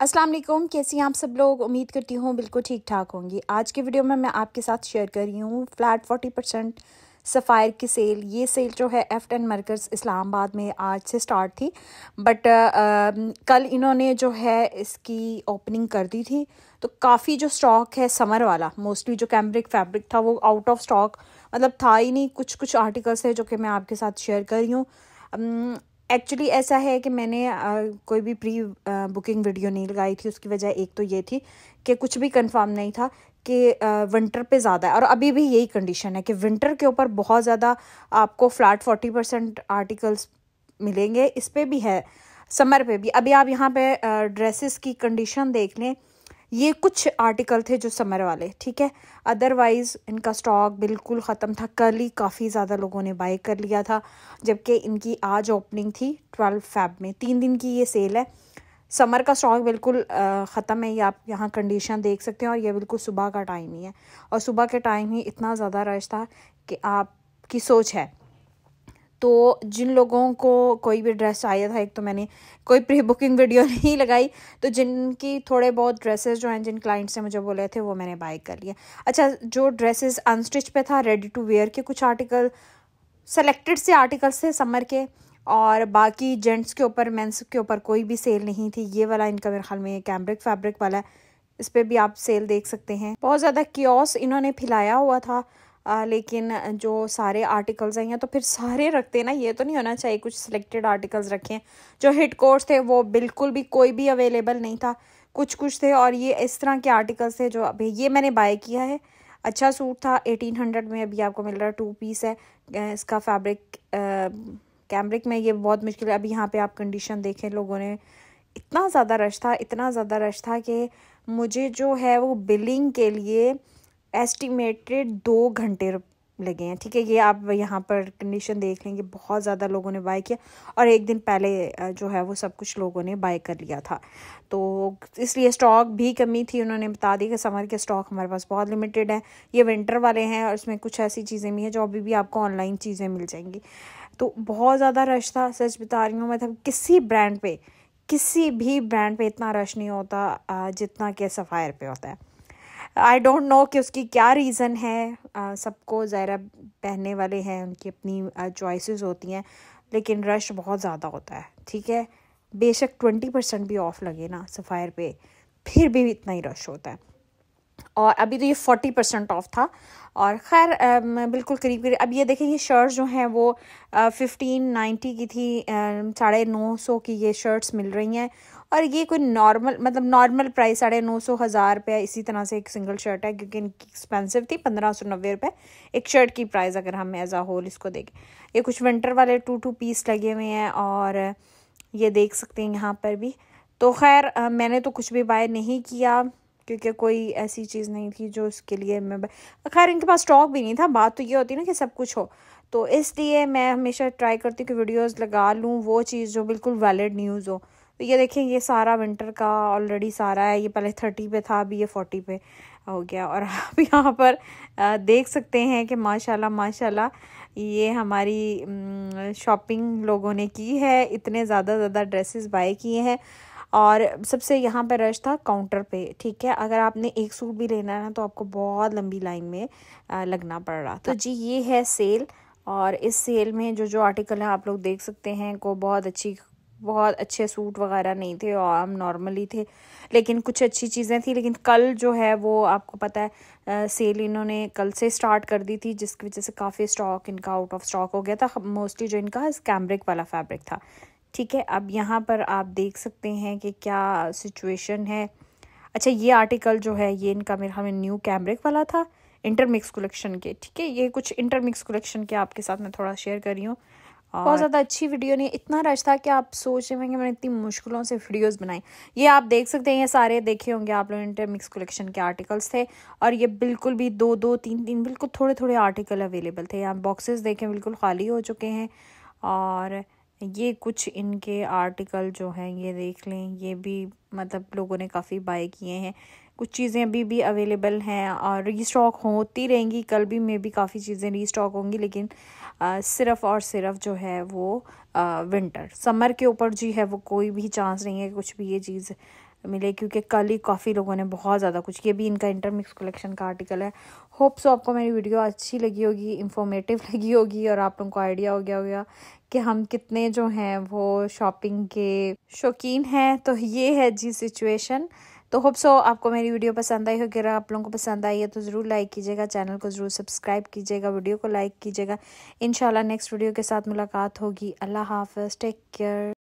अस्सलाम वालेकुम कैसी हैं आप सब लोग उम्मीद करती हूँ बिल्कुल ठीक ठाक होंगी आज की वीडियो में मैं आपके साथ शेयर कर रही हूँ फ्लैट फोर्टी परसेंट सफ़ायर की सेल ये सेल जो है एफ टेन मरकज़ इस्लामाबाद में आज से स्टार्ट थी बट कल इन्होंने जो है इसकी ओपनिंग कर दी थी तो काफ़ी जो स्टॉक है समर वाला मोस्टली जो कैम्ब्रिक फैब्रिक था वो आउट ऑफ स्टॉक मतलब था ही नहीं कुछ कुछ आर्टिकल्स है जो कि मैं आपके साथ शेयर कर रही हूँ एक्चुअली ऐसा है कि मैंने आ, कोई भी प्री आ, बुकिंग वीडियो नहीं लगाई थी उसकी वजह एक तो ये थी कि कुछ भी कंफर्म नहीं था कि विंटर पे ज़्यादा है और अभी भी यही कंडीशन है कि विंटर के ऊपर बहुत ज़्यादा आपको फ्लैट फोर्टी परसेंट आर्टिकल्स मिलेंगे इस पर भी है समर पे भी अभी आप यहाँ पे ड्रेसेस की कंडीशन देख लें ये कुछ आर्टिकल थे जो समर वाले ठीक है अदरवाइज़ इनका स्टॉक बिल्कुल ख़त्म था कल ही काफ़ी ज़्यादा लोगों ने बाई कर लिया था जबकि इनकी आज ओपनिंग थी ट्वेल्व फैब में तीन दिन की ये सेल है समर का स्टॉक बिल्कुल ख़त्म है ये आप यहाँ कंडीशन देख सकते हैं और ये बिल्कुल सुबह का टाइम ही है और सुबह के टाइम ही इतना ज़्यादा रश था कि आपकी सोच है तो जिन लोगों को कोई भी ड्रेस आया था एक तो मैंने कोई प्री बुकिंग वीडियो नहीं लगाई तो जिनकी थोड़े बहुत ड्रेसेस जो हैं जिन क्लाइंट्स ने मुझे बोले थे वो मैंने बाई कर लिए अच्छा जो ड्रेसेस अनस्टिच पे था रेडी टू वेयर के कुछ आर्टिकल सेलेक्टेड से आर्टिकल्स थे समर के और बाकी जेंट्स के ऊपर मेंस के ऊपर कोई भी सेल नहीं थी ये वाला इनका मेरे ख्याल में कैम्ब्रिक फैब्रिक वाला है इस पर भी आप सेल देख सकते हैं बहुत ज़्यादा क्योस इन्होंने फैलाया हुआ था आ, लेकिन जो सारे आर्टिकल्स हैं या तो फिर सारे रखते हैं ना ये तो नहीं होना चाहिए कुछ सिलेक्टेड आर्टिकल्स रखें जो हिट कोर्स थे वो बिल्कुल भी कोई भी अवेलेबल नहीं था कुछ कुछ थे और ये इस तरह के आर्टिकल्स थे जो अभी ये मैंने बाय किया है अच्छा सूट था एटीन हंड्रेड में अभी आपको मिल रहा है टू पीस है इसका फैब्रिक कैमरिक में ये बहुत मुश्किल है अभी यहाँ पे आप कंडीशन देखें लोगों ने इतना ज़्यादा रश था इतना ज़्यादा रश था कि मुझे जो है वो बिलिंग के लिए एस्टिमेटेड दो घंटे लगे हैं ठीक है ये आप यहाँ पर कंडीशन देख लेंगे बहुत ज़्यादा लोगों ने बाय किया और एक दिन पहले जो है वो सब कुछ लोगों ने बाय कर लिया था तो इसलिए स्टॉक भी कमी थी उन्होंने बता दी कि समर के स्टॉक हमारे पास बहुत लिमिटेड है ये विंटर वाले हैं और इसमें कुछ ऐसी चीज़ें भी हैं जो अभी भी आपको ऑनलाइन चीज़ें मिल जाएंगी तो बहुत ज़्यादा रश था सच बता रही हूँ मतलब किसी ब्रांड पर किसी भी ब्रांड पर इतना रश नहीं होता जितना कि सफ़ायर पर होता है आई डोंट नो कि उसकी क्या रीज़न है सबको ज़ायरा पहनने वाले हैं उनकी अपनी चॉइसेस होती हैं लेकिन रश बहुत ज़्यादा होता है ठीक है बेशक ट्वेंटी परसेंट भी ऑफ लगे ना सफ़ायर पे फिर भी इतना ही रश होता है और अभी तो ये फोर्टी परसेंट ऑफ था और खैर बिल्कुल करीब करीब अब ये देखें ये शर्ट्स जो हैं वो फिफ्टीन नाइन्टी की थी साढ़े नौ सौ की ये शर्ट्स मिल रही हैं और ये कोई नॉर्मल मतलब नॉर्मल प्राइस साढ़े नौ सौ हज़ार रुपये इसी तरह से एक सिंगल शर्ट है क्योंकि इनकी एक्सपेंसिव थी पंद्रह सौ नब्बे रुपये एक शर्ट की प्राइस अगर हम एज आ होल इसको देखें ये कुछ विंटर वाले टू टू पीस लगे हुए हैं और ये देख सकते हैं यहाँ पर भी तो खैर मैंने तो कुछ भी बाय नहीं किया क्योंकि कोई ऐसी चीज़ नहीं थी जो उसके लिए मैं खैर इनके पास स्टॉक भी नहीं था बात तो ये होती ना कि सब कुछ हो तो इसलिए मैं हमेशा ट्राई करती हूँ कि वीडियोस लगा लूँ वो चीज़ जो बिल्कुल वैलिड न्यूज़ हो तो ये देखें ये सारा विंटर का ऑलरेडी सारा है ये पहले थर्टी पे था अभी ये फोर्टी पे हो गया और आप यहाँ पर देख सकते हैं कि माशाल्लाह माशाल्लाह ये हमारी शॉपिंग लोगों ने की है इतने ज़्यादा ज़्यादा ड्रेसेस बाय किए हैं और सबसे यहाँ पर रश था काउंटर पे ठीक है अगर आपने एक सूट भी लेना है ना तो आपको बहुत लंबी लाइन में लगना पड़ रहा था तो जी ये है सेल और इस सेल में जो जो आर्टिकल हैं आप लोग देख सकते हैं को बहुत अच्छी बहुत अच्छे सूट वगैरह नहीं थे और हम नॉर्मली थे लेकिन कुछ अच्छी चीज़ें थी लेकिन कल जो है वो आपको पता है आ, सेल इन्होंने कल से स्टार्ट कर दी थी जिसकी वजह से काफ़ी स्टॉक इनका आउट ऑफ स्टॉक हो गया था मोस्टली जो इनका कैमरिक वाला फैब्रिक था ठीक है अब यहाँ पर आप देख सकते हैं कि क्या सिचुएशन है अच्छा ये आर्टिकल जो है ये इनका मेरा हमें न्यू कैमरिक वाला था इंटरमिक्स कलेक्शन के ठीक है ये कुछ इंटरमिक्स कलेक्शन के आपके साथ मैं थोड़ा शेयर कर रही हूँ बहुत ज़्यादा अच्छी वीडियो नहीं इतना रश था कि आप सोच रहे होंगे मैंने इतनी मुश्किलों से वीडियोस बनाई ये आप देख सकते हैं ये सारे देखे होंगे आप लोग इंटरमिक्स कलेक्शन के आर्टिकल्स थे और ये बिल्कुल भी दो दो तीन तीन बिल्कुल थोड़े थोड़े आर्टिकल अवेलेबल थे यहाँ बॉक्सेस देखें बिल्कुल खाली हो चुके हैं और ये कुछ इनके आर्टिकल जो हैं ये देख लें ये भी मतलब लोगों ने काफ़ी बाय किए हैं कुछ चीज़ें अभी भी अवेलेबल हैं और रीस्टॉक होती रहेंगी कल भी मे भी काफ़ी चीज़ें रीस्टॉक होंगी लेकिन आ, सिर्फ और सिर्फ जो है वो आ, विंटर समर के ऊपर जी है वो कोई भी चांस नहीं है कुछ भी ये चीज़ मिले क्योंकि कल ही काफ़ी लोगों ने बहुत ज़्यादा कुछ ये भी इनका इंटरमिक्स कलेक्शन का आर्टिकल है होप्स आपको मेरी वीडियो अच्छी लगी होगी इन्फॉर्मेटिव लगी होगी और आप लोगों को आइडिया हो गया होगा कि हम कितने जो हैं वो शॉपिंग के शौकीन हैं तो ये है जी सिचुएशन तो होप सो आपको मेरी वीडियो पसंद आई होगी अगर आप लोगों को पसंद आई है तो ज़रूर लाइक कीजिएगा चैनल को ज़रूर सब्सक्राइब कीजिएगा वीडियो को लाइक कीजिएगा इन नेक्स्ट वीडियो के साथ मुलाकात होगी अल्लाह हाफ टेक केयर